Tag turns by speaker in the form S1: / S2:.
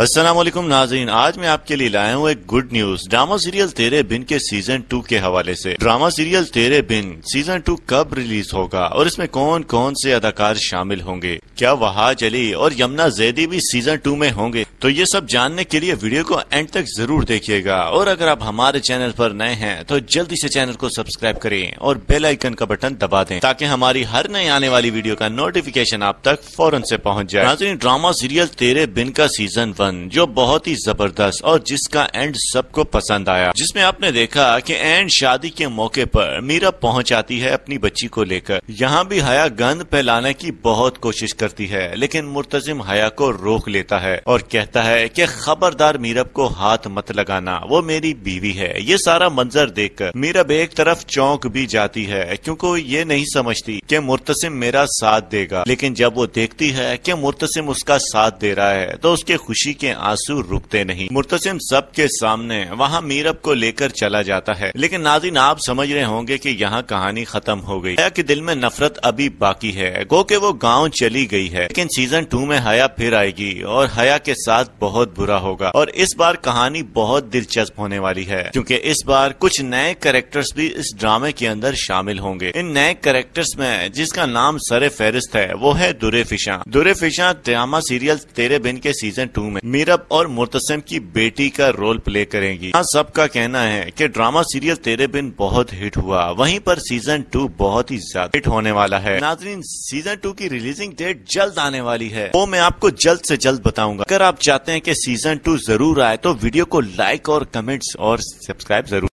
S1: असलम नाजीन आज मैं आपके लिए लाया हूँ एक good news drama serial Tere बिन के सीजन टू के हवाले से drama serial Tere Bin season two कब रिलीज होगा और इसमें कौन कौन से अदाकार शामिल होंगे क्या वहाज अली और यमुना जैदी भी सीजन टू में होंगे तो ये सब जानने के लिए वीडियो को एंड तक जरूर देखिएगा और अगर आप हमारे चैनल पर नए हैं तो जल्दी से चैनल को सब्सक्राइब करें और बेल आइकन का बटन दबा दें ताकि हमारी हर नई आने वाली वीडियो का नोटिफिकेशन आप तक फौरन से पहुंच जाए नाजरीन ड्रामा सीरियल तेरे बिन का सीजन वन वन जो बहुत ही जबरदस्त और जिसका एंड सबको पसंद आया जिसमें आपने देखा कि एंड शादी के मौके पर मीरा पहुंच आती है अपनी बच्ची को लेकर यहाँ भी हया गंद फैलाने की बहुत कोशिश करती है लेकिन मुर्तजिम हया को रोक लेता है और कहता है कि खबरदार मीरब को हाथ मत लगाना वो मेरी बीवी है ये सारा मंजर देख कर मीरब एक तरफ चौंक भी जाती है क्योंकि ये नहीं समझती की मुर्तसिम मेरा साथ देगा लेकिन जब वो देखती है की मुर्तसिम उसका साथ दे रहा है तो उसके खुशी के आंसू रुकते नहीं मुर्तसिम सबके सामने वहाँ मीरब को लेकर चला जाता है लेकिन नाजिन आप समझ रहे होंगे की यहाँ कहानी खत्म हो गई हया के दिल में नफरत अभी बाकी है गो के वो गाँव चली गई है लेकिन सीजन टू में हया फिर आएगी और हया के साथ बहुत बुरा होगा और इस बार कहानी बहुत दिलचस्प होने वाली है क्योंकि इस बार कुछ नए करेक्टर्स भी इस ड्रामे के अंदर शामिल होंगे इन नए करेक्टर्स में जिसका नाम सरे फहरिस्त है वो है दुरे फिशा दुरे फिशा ड्रामा सीरियल तेरे बिन के सीजन टू में मीरब और मुर्तसम की बेटी का रोल प्ले करेंगी यहाँ सबका कहना है कि ड्रामा सीरियल तेरे बिन बहुत हिट हुआ वहीं पर सीजन टू बहुत ही ज्यादा हिट होने वाला है नाजरीन सीजन टू की रिलीजिंग डेट जल्द आने वाली है वो मैं आपको जल्द से जल्द बताऊंगा अगर आप चाहते हैं कि सीजन टू जरूर आए तो वीडियो को लाइक और कमेंट्स और सब्सक्राइब जरूर